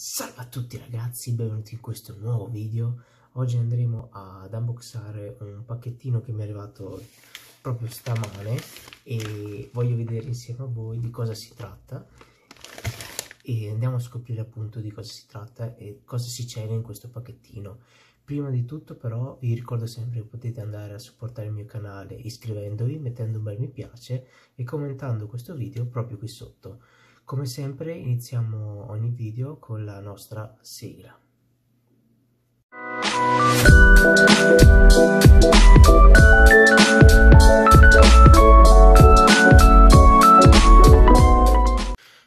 Salve a tutti ragazzi, benvenuti in questo nuovo video Oggi andremo ad unboxare un pacchettino che mi è arrivato proprio stamane E voglio vedere insieme a voi di cosa si tratta E andiamo a scoprire appunto di cosa si tratta e cosa si cela in questo pacchettino Prima di tutto però vi ricordo sempre che potete andare a supportare il mio canale iscrivendovi, mettendo un bel mi piace e commentando questo video proprio qui sotto come sempre iniziamo ogni video con la nostra sigla.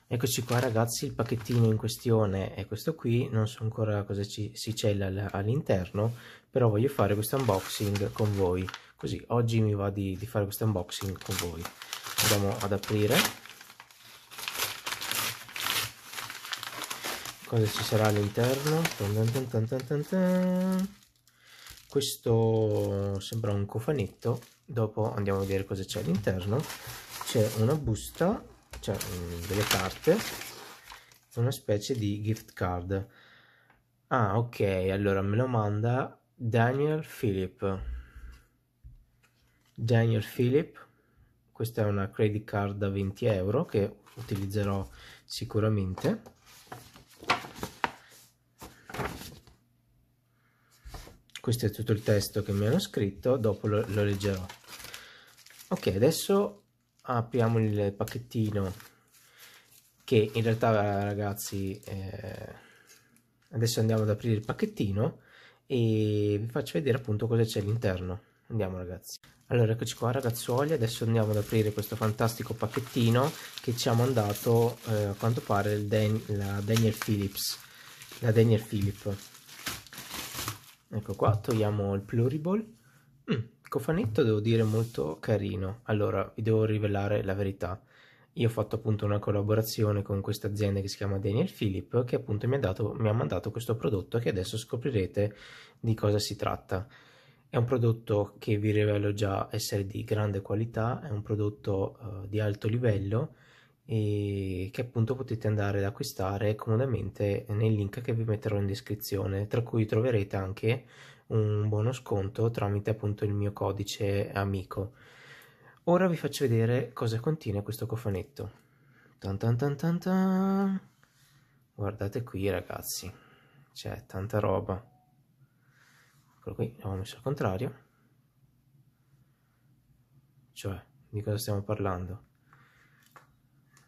Eccoci qua ragazzi, il pacchettino in questione è questo qui, non so ancora cosa ci, si cella all'interno, però voglio fare questo unboxing con voi, così oggi mi va di, di fare questo unboxing con voi. Andiamo ad aprire cosa ci sarà all'interno questo sembra un cofanetto dopo andiamo a vedere cosa c'è all'interno c'è una busta cioè mm, delle carte una specie di gift card ah ok allora me lo manda Daniel Philip Daniel Philip questa è una credit card da 20 euro che utilizzerò sicuramente questo è tutto il testo che mi hanno scritto, dopo lo, lo leggerò. Ok, adesso apriamo il pacchettino che in realtà ragazzi eh, adesso andiamo ad aprire il pacchettino e vi faccio vedere appunto cosa c'è all'interno. Andiamo ragazzi. Allora eccoci qua ragazzuoli, adesso andiamo ad aprire questo fantastico pacchettino che ci ha mandato eh, a quanto pare Dan la Daniel Phillips. La Daniel Philip Ecco qua, togliamo il pluriball. Mm, cofanetto devo dire molto carino. Allora, vi devo rivelare la verità. Io ho fatto appunto una collaborazione con questa azienda che si chiama Daniel Philip che appunto mi ha, dato, mi ha mandato questo prodotto che adesso scoprirete di cosa si tratta. È un prodotto che vi rivelo già essere di grande qualità, è un prodotto uh, di alto livello e che appunto potete andare ad acquistare comodamente nel link che vi metterò in descrizione, tra cui troverete anche un buono sconto tramite appunto il mio codice amico. Ora vi faccio vedere cosa contiene questo cofanetto. Tan tan tan tan tan. Guardate qui ragazzi, c'è tanta roba. Eccolo qui, l'avevo messo al contrario. Cioè, di cosa stiamo parlando?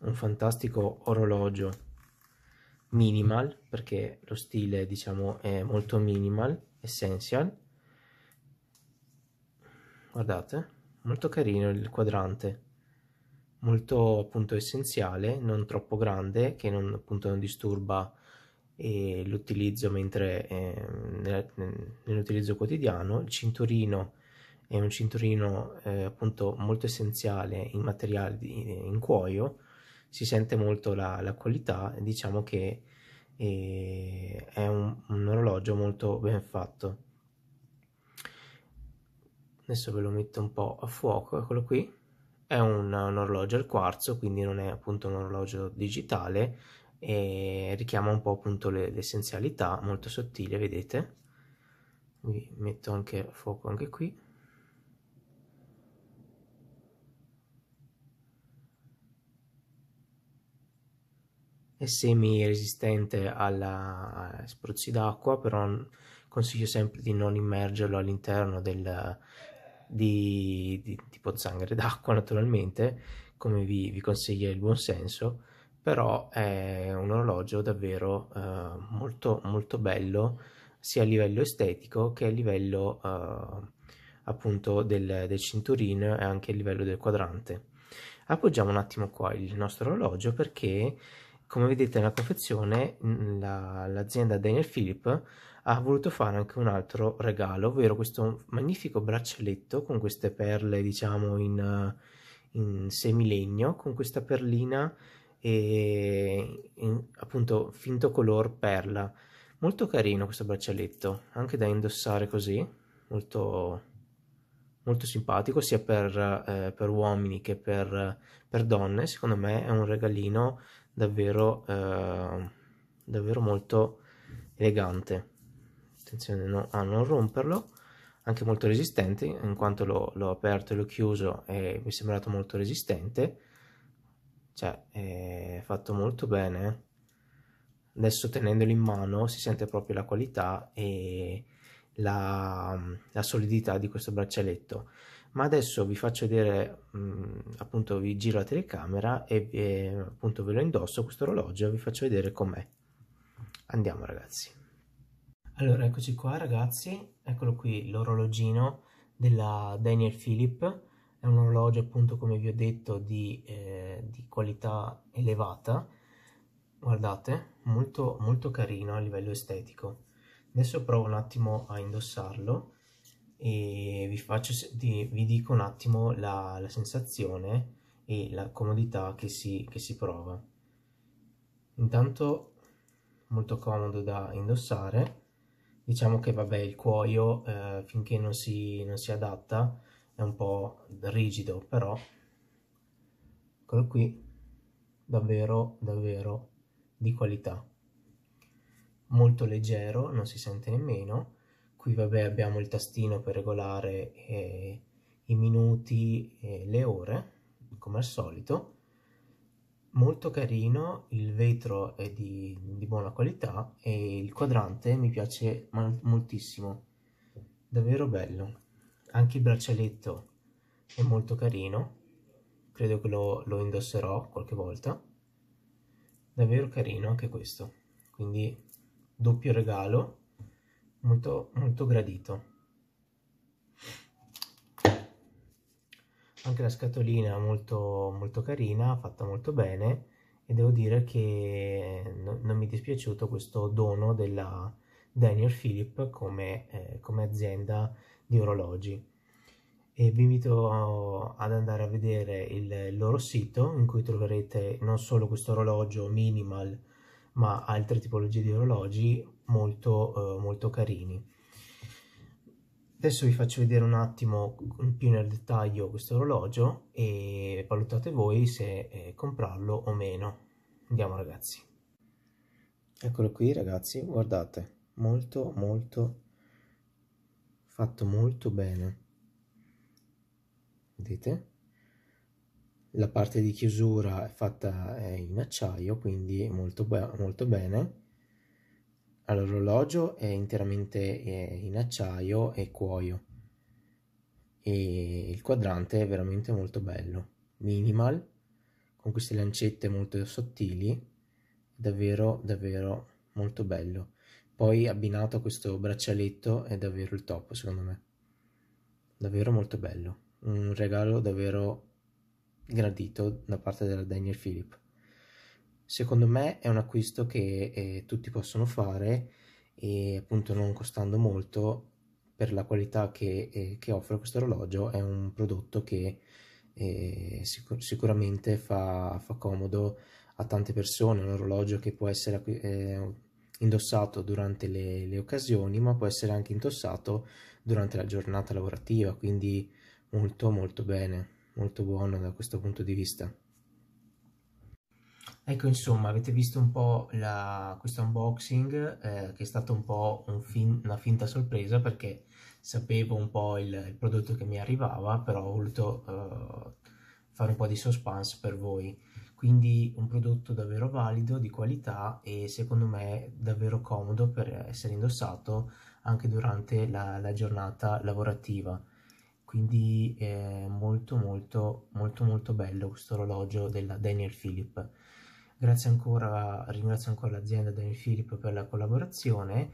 un fantastico orologio minimal perché lo stile diciamo è molto minimal essential guardate molto carino il quadrante molto appunto essenziale non troppo grande che non appunto non disturba eh, l'utilizzo mentre eh, nell'utilizzo quotidiano il cinturino è un cinturino eh, appunto molto essenziale in materiale di, in cuoio si sente molto la, la qualità e diciamo che eh, è un, un, orologio molto ben fatto. Adesso ve lo metto un po' a fuoco, eccolo qui. È un, un orologio al quarzo, quindi non è appunto un orologio digitale e richiama un po' appunto l'essenzialità, molto sottile, vedete? Vi metto anche a fuoco anche qui. è semi resistente alla spruzzi d'acqua, però consiglio sempre di non immergerlo all'interno del, di, di, tipo zangare d'acqua naturalmente, come vi, vi, consiglia il buon senso, però è un orologio davvero eh, molto molto bello sia a livello estetico che a livello eh, appunto del, del, cinturino e anche a livello del quadrante. Appoggiamo un attimo qua il nostro orologio perché come vedete nella confezione la, l'azienda Daniel Philip ha voluto fare anche un altro regalo ovvero questo magnifico braccialetto con queste perle diciamo in, in semilegno con questa perlina e in, appunto finto color perla molto carino questo braccialetto anche da indossare così molto, molto simpatico sia per, eh, per uomini che per, per donne secondo me è un regalino davvero, eh, davvero molto elegante. Attenzione no, a non romperlo, anche molto resistente, in quanto l'ho aperto e l'ho chiuso e mi è sembrato molto resistente. Cioè, è fatto molto bene. Adesso tenendolo in mano si sente proprio la qualità e la, la solidità di questo braccialetto ma adesso vi faccio vedere mh, mm, appunto vi giro la telecamera e, e appunto ve lo indosso questo orologio vi faccio vedere com'è andiamo ragazzi allora eccoci qua ragazzi eccolo qui l'orologino della Daniel Philip è un orologio appunto come vi ho detto di, eh, di qualità elevata guardate molto molto carino a livello estetico adesso provo un attimo a indossarlo e vi, faccio, vi dico un attimo la, la sensazione e la comodità che si, che si prova. Intanto molto comodo da indossare, diciamo che vabbè il cuoio eh, finché non si, non si adatta è un po' rigido, però eccolo qui, davvero davvero di qualità. Molto leggero, non si sente nemmeno qui vabbè abbiamo il tastino per regolare eh, i minuti e eh, le ore come al solito molto carino il vetro è di, di buona qualità e il quadrante mi piace moltissimo davvero bello anche il braccialetto è molto carino credo che lo, lo indosserò qualche volta davvero carino anche questo quindi doppio regalo molto, molto gradito. Anche la scatolina è molto, molto carina, fatta molto bene e devo dire che no, non mi è dispiaciuto questo dono della Daniel Philip come, eh, come azienda di orologi. E vi invito ad andare a vedere il loro sito in cui troverete non solo questo orologio minimal ma altre tipologie di orologi molto, eh, molto carini. Adesso vi faccio vedere un attimo più nel dettaglio questo orologio e valutate voi se eh, comprarlo o meno. Andiamo ragazzi. Eccolo qui ragazzi, guardate, molto molto fatto molto bene. Vedete? La parte di chiusura è fatta eh, in acciaio, quindi molto, be molto bene l'orologio è interamente eh, in acciaio e cuoio e il quadrante è veramente molto bello, minimal, con queste lancette molto sottili, davvero davvero molto bello. Poi abbinato a questo braccialetto è davvero il top secondo me, davvero molto bello, un regalo davvero gradito da parte della Daniel Philip. Secondo me è un acquisto che eh, tutti possono fare e appunto non costando molto per la qualità che, eh, che offre questo orologio è un prodotto che eh, sicur- sicuramente fa, fa, comodo a tante persone, un orologio che può essere eh, indossato durante le, le occasioni ma può essere anche indossato durante la giornata lavorativa, quindi molto molto bene, molto buono da questo punto di vista. Ecco, insomma, avete visto un po' la, questo unboxing, eh, che è stato un po' un fin, una finta sorpresa perché sapevo un po' il, il, prodotto che mi arrivava, però ho voluto eh, fare un po' di suspense per voi. Quindi un prodotto davvero valido, di qualità e secondo me davvero comodo per essere indossato anche durante la, la giornata lavorativa. Quindi eh, molto molto molto molto bello questo orologio della Daniel Philip. Grazie ancora, ringrazio ancora l'azienda Daniel Philip per la collaborazione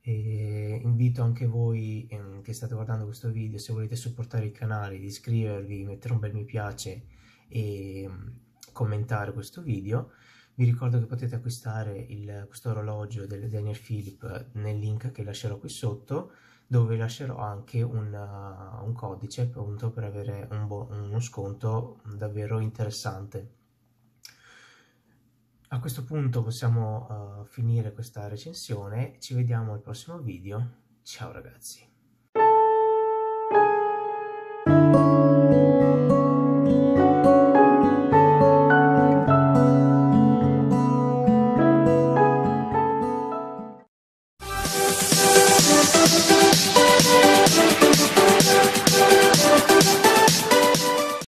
e invito anche voi ehm, che state guardando questo video se volete supportare il canale di iscrivervi, mettere un bel mi piace e ehm, commentare questo video vi ricordo che potete acquistare il, questo orologio del Daniel Philip nel link che lascerò qui sotto dove lascerò anche una, un, codice appunto per avere un uno sconto davvero interessante a questo punto possiamo uh, finire questa recensione, ci vediamo al prossimo video, ciao ragazzi!